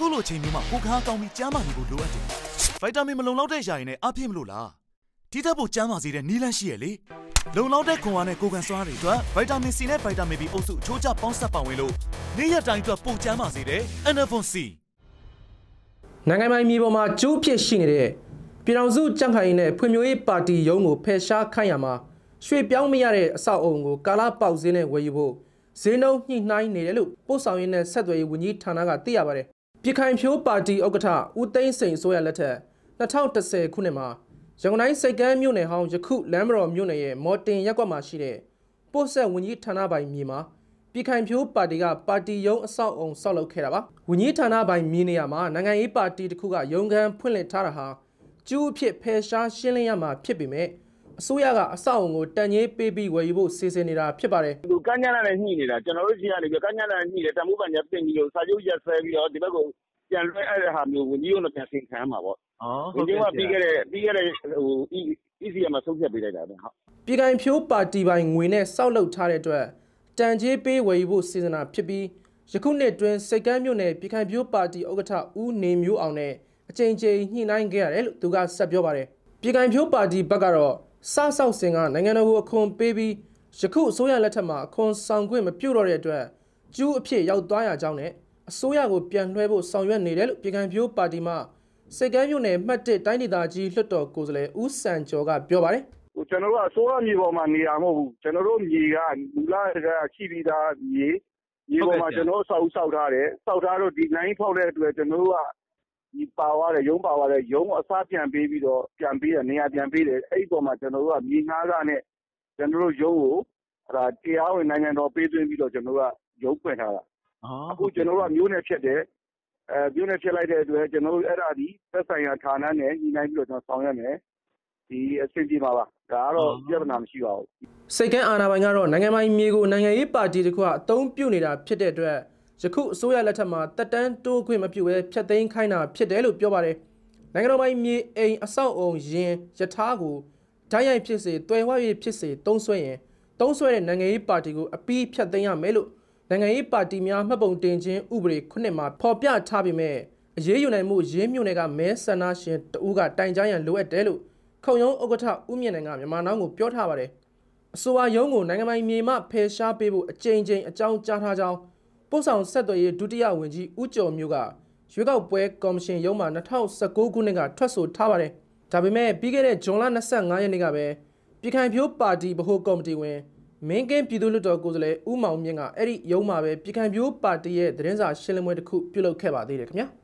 ခုလိုချိန်မျိုးမှာကိုခါကောင်းပြီးကျမ်းမာနေဖို့လိုအပ်တယ်ဗိုက်တာမင်မလုံလောက်တဲ့ယာရင်နဲ့အပြည့်မလို့လားဒီသက်ဖို့ကျမ်းမာစေတဲ့နီလန်းရှိရလေလုံလောက်တဲ့ခွန်အားနဲ့ကိုကန်စွားတွေအတွက်ဗိုက်တာမင်စီနဲ့ဗိုက်တာမင်ဘီအုပ်စုအချိုးကျပေါင်းစပ်ပါဝင်လို့နေ့ရက်တိုင်းအတွက်ပိုကျမ်းမာစေတဲ့ Anavon C နိုင်ငံပိုင်မြေပေါ်မှာကျိုးဖြစ်ရှိနေတဲ့ပြည်တော်စုကြံ့ခိုင်ရေးနဲ့ဖွံ့ဖြိုးရေးပါတီရုံးကိုဖယ်ရှားခိုင်းရမှာရွှေ့ပြောင်းမရတဲ့အဆောက်အုံကိုကာလပေါက်ဈေးနဲ့ဝယ်ယူဖို့ဈေးနှုန်းညှိနှိုင်းနေတယ်လို့ပို့ဆောင်ရေးနဲ့ဆက်သွယ်ရေးဝန်ကြီးဌာနကသိရပါတယ်ပြည်ခိုင်ဖြိုးပါတီဥက္ကဋ္ဌဦးသိန်းစိန်ဆိုရလက်ထက်2010ခုနှစ်မှာရန်ကုန်တိုင်းစိတ်ကမ်းမြို့နယ်ဟောင်းယခုလမ်းမတော်မြို့နယ်ရဲ့မော်တင်ရပ်ကွက်မှာရှိတဲ့ပို့ဆက်ဝန်ကြီးဌာနပိုင်မြေမှာပြည်ခိုင်ဖြိုးပါတီကပါတီရုံးအဆောက်အုံဆောက်လုပ်ခဲ့တာပါဝန်ကြီးဌာနပိုင်မြေနေရာမှာနိုင်ငံရေးပါတီတခုကရုံးခန်းဖွင့်လှစ်ထားတာဟာကျူးအဖြစ်ဖယ်ရှားရှင်းလင်းရမှာဖြစ်ပေမဲ့အစိုးရကအဆောက်အုံကိုတန်ကြီးပေးပြီးဝယ်ယူဖို့စီစဉ်နေတာဖြစ်ပါတယ်။သူကညနာနဲ့ညှိနေတာကျွန်တော်တို့ရှိရနေပြီးကညနာနဲ့ညှိတယ်တမိုးပန်ညာပြင်ပြီးတော့စာချုပ်ရက်ဆွဲပြီးတော့ဒီဘက်ကိုပြန်လွှဲအဲ့ဟာမျိုးဝန်ကြီးတို့လည်းပြန်ဆင်ခံမှာပေါ့။အော်ဟုတ်ကဲ့။ဒီကပြီးခဲ့တဲ့ပြီးခဲ့တဲ့ဟို ECM မှာဆုံးဖြတ်ပေးလိုက်တာပဲဟုတ်။ပြည်ကင်ဖြိုးပါတီပိုင်ငွေနဲ့စောက်လုပ်ထားတဲ့အတွက်တန်ကြီးပေးဝယ်ယူဖို့စီစဉ်တာဖြစ်ပြီးယခုနှစ်တွင်စိတ်ကမ်းမြို့နယ်ပြည်ခိုင်ပြိုးပါတီဥက္ကဋ္ဌဦးနေမျိုးအောင်နဲ့အကြိမ်ကြိမ်ညှိနှိုင်းခဲ့ရတယ်လို့သူကဆက်ပြောပါတယ်။ပြည်ခိုင်ပြိုးပါတီဘက်ကတော့စဆောက်စင်ကနိုင်ငံတော်ကိုအခွန်ပေးပြီးယခုအစိုးရလက်ထက်မှာအခွန်ဆောင်ခွင့်မပြုတော့တဲ့အတွက်ကျူးအဖြစ်ရောက်သွားရကြောင်းနဲ့အစိုးရကိုပြန်လွှဲဖို့ဆောင်ရွက်နေတယ်လို့ပြည်ကံပြိုးပါတီမှစိတ်ကမ်းမြို့နယ်မှတ်တစ်တိုင်းဒေသကြီးလွှတ်တော်ကိုယ်စားလှယ်ဦးစံကျော်ကပြောပါတယ်ဟိုကျွန်တော်တို့အစိုးရမြေပေါ်မှာနေရမဟုတ်ဘူးကျွန်တော်တို့မြေကမူလကရှိပြီးသားမြေဒီပေါ်မှာကျွန်တော်တို့စောက်စောက်ထားတယ်စောက်ထားတော့ဒီ line ဖောက်တဲ့အတွက်ကျွန်တော်တို့ကပါသွားတဲ့ရုံးပါသွားတဲ့ရုံးကိုအစားပြန်ပေးပြီးတော့ပြန်ပေးတယ်နေရာပြန်ပေးတယ်။အဲဒီအပေါ်မှာကျနော်တို့ကမြေငှားခနဲ့ကျနော်တို့ရုံးကိုတရားဝင်နိုင်ငံတော် ပေးသွင်းပြီးတော့ကျနော်တို့ကရုံးဖွင့်ထားတာ။အခုကျနော်တို့ကမြို့နယ်ဖြတ်တယ်။မြို့နယ်ဖြတ်လိုက်တဲ့အတွက်အဲဒါသည်သက်ဆိုင်ရာဌာနနဲ့ညှိနှိုင်းပြီးတော့ဆောင်ရွက်မယ်။အဆင်ပြေမှာပါ။ဒါကတော့ပြဿနာမရှိပါဘူး။”ဆိပ်ကမ်းအာဏာပိုင်ကတော့နိုင်ငံပိုင်မြေကိုနိုင်ငံရေးပါတီတခုကအသုံးပြုနေတာဖြစ်တဲ့အတွက်ယခုအစိုးရလက်ထက်မှာတက်တန်းတိုးခွင့်မပြုဘဲဖျက်သိမ်းခိုင်းတာဖြစ်တယ်လို့ပြောပါတယ်။နိုင်ငံတော်ပိုင်းမြေအိမ်အဆောက်အုံယင်ယထာကိုဓာတ်ရိုက်ဖြစ်စေ၊တွယ်ဝရဖြစ်စေတုံးဆွဲရင်တုံးဆွဲတဲ့နိုင်ငံရေးပါတီကိုအပီးဖျက်သိမ်းရမယ်လို့နိုင်ငံရေးပါတီများမှတ်ပုံတင်ခြင်းဥပဒေ9မှာဖော်ပြထားပြီးမဲ့အရေးယူနိုင်မှုရင်းမြုံတွေကမဲဆန္ဒရှင်တဦးကတိုင်ကြားရန်လိုအပ်တယ်လို့ခုံရုံးဥက္ကဋ္ဌဦးမြင့်နိုင်ကမြန်မာနောင်းကိုပြောထားပါတယ်။အဆိုပါရုံးကိုနိုင်ငံပိုင်မြေမှဖယ်ရှားပေးဖို့အကြိမ်ကြိမ်အကြောင်းကြားထားကြောင်းပို့ဆောင်ဆက်သွယ်ရေးဒုတိယဝန်ကြီးဦးကျော်မျိုးကရွေးကောက်ပွဲကော်မရှင်ရုံးမှာ2019ခုနှစ်ကထွက်ဆိုထားပါတယ်။ဒါပေမဲ့ပြီးခဲ့တဲ့ဇွန်လ25ရက်နေ့ကပဲပြည်ခိုင်ဖြိုးပါတီဗဟိုကော်မတီဝင်မင်းကင်းပြည်သူ့လွှတ်တော်ကိုယ်စားလှယ်ဦးမောင်မြင့်ကအဲ့ဒီရုံးမှာပဲပြည်ခိုင်ဖြိုးပါတီရဲ့သတင်းစာရှင်းလင်းပွဲတစ်ခုပြုလုပ်ခဲ့ပါသေးတယ်ခင်ဗျာ။